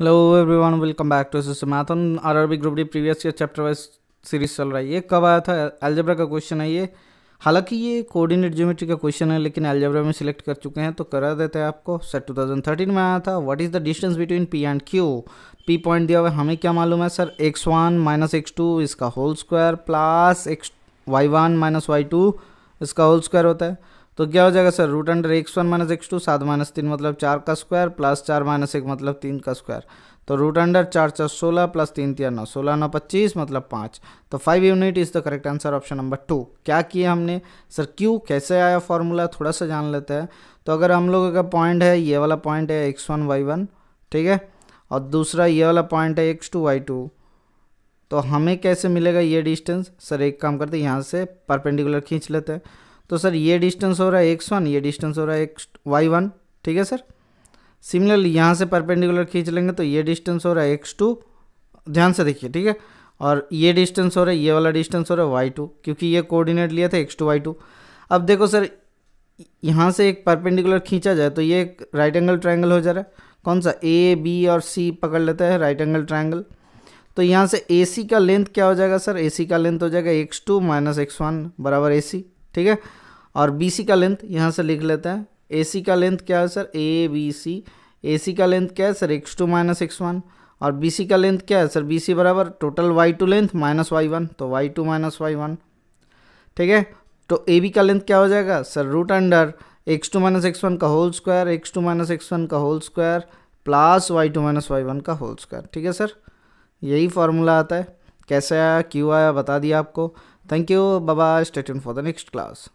Hello everyone welcome back to Systemathon RRB group D previous year chapter wise series चल रहा है ये कब आया था एल्जेब्रा का क्वेश्चन है ये हालांकि ये कोऑर्डिनेट ज्योमेट्री का क्वेश्चन है लेकिन एल्जेब्रा में सिलेक्ट कर चुके हैं तो करा देते हैं आपको सर 2013 में आया था what is the distance between P and Q P point दिया हुआ है हमें क्या मालूम है sir X one minus X two इसका whole square plus X Y one minus Y two इसका होल स्क्वायर होता है तो क्या हो जाएगा sir root under X one minus X two सात माइनस तीन मतलब चार का स्क्वायर प्लस चार माइनस एक मतलब तीन का स्क्वायर तो रूट अंडर चार चार सोलह प्लस तीन तीन नौ सोलह नौ पच्चीस मतलब पाँच तो five unit is the correct answer option number two क्या किया हमने सर क्यू कैसे आया फॉर्मूला थोड़ा सा जान लेते हैं तो अगर हम लोगों का पॉइंट है ये वाला पॉइंट है एक्स वन वाई वन ठीक है और दूसरा ये वाला पॉइंट है एक्स टू वाई टू तो हमें कैसे मिलेगा ये डिस्टेंस सर एक काम करते यहाँ से परपेंडिकुलर खींच लेते हैं तो सर ये डिस्टेंस हो रहा है एक्स वन ये डिस्टेंस हो रहा है एक्स वाई वन ठीक है सर सिमिलरली यहाँ से परपेंडिकुलर खींच लेंगे तो ये डिस्टेंस हो रहा है एक्स टू ध्यान से देखिए ठीक है और ये डिस्टेंस हो रहा है ये वाला डिस्टेंस हो रहा है वाई टू क्योंकि ये कोऑर्डिनेट लिया था एक्स टू वाई टू अब देखो सर यहाँ से एक परपेंडिकुलर खींचा जाए तो ये एक राइट एंगल ट्राइंगल हो जा रहा है कौन सा ए बी और सी पकड़ लेता है राइट एंगल ट्राइंगल तो यहाँ से ए सी का लेंथ क्या हो जाएगा सर ए सी का लेंथ हो जाएगा X two minus X one बराबर ए सी ठीक है और बी सी का लेंथ यहाँ से लिख लेते हैं ए सी का लेंथ क्या है सर ए बी सी ए सी का लेंथ क्या है sir X two minus X one और बी सी का लेंथ क्या है सर बी सी बराबर total Y two length minus Y one तो Y two minus Y one ठीक है तो ए बी का लेंथ क्या हो जाएगा sir root under X two minus X one का whole square X two minus X one का whole square plus Y two minus Y one का होल स्क्वायर ठीक है सर यही फार्मूला आता है कैसे आया क्यों आया बता दिया आपको Thank you. Bye bye. Stay tuned for the next class.